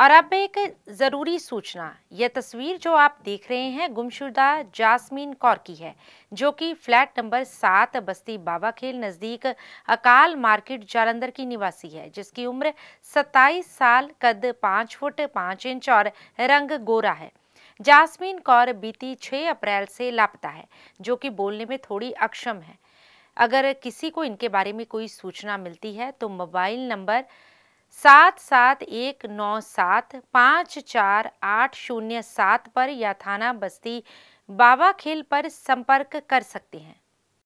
और अब एक ज़रूरी सूचना यह तस्वीर जो आप देख रहे हैं गुमशुदा जासमीन कौर की है जो कि फ्लैट नंबर सात बस्ती बाबा खेल नज़दीक अकाल मार्केट जालंधर की निवासी है जिसकी उम्र 27 साल कद 5 फुट 5 इंच और रंग गोरा है जासमीन कौर बीती 6 अप्रैल से लापता है जो कि बोलने में थोड़ी अक्षम है अगर किसी को इनके बारे में कोई सूचना मिलती है तो मोबाइल नंबर सात सात एक नौ सात पाँच चार आठ शून्य सात पर या थाना बस्ती बाबा खेल पर संपर्क कर सकते हैं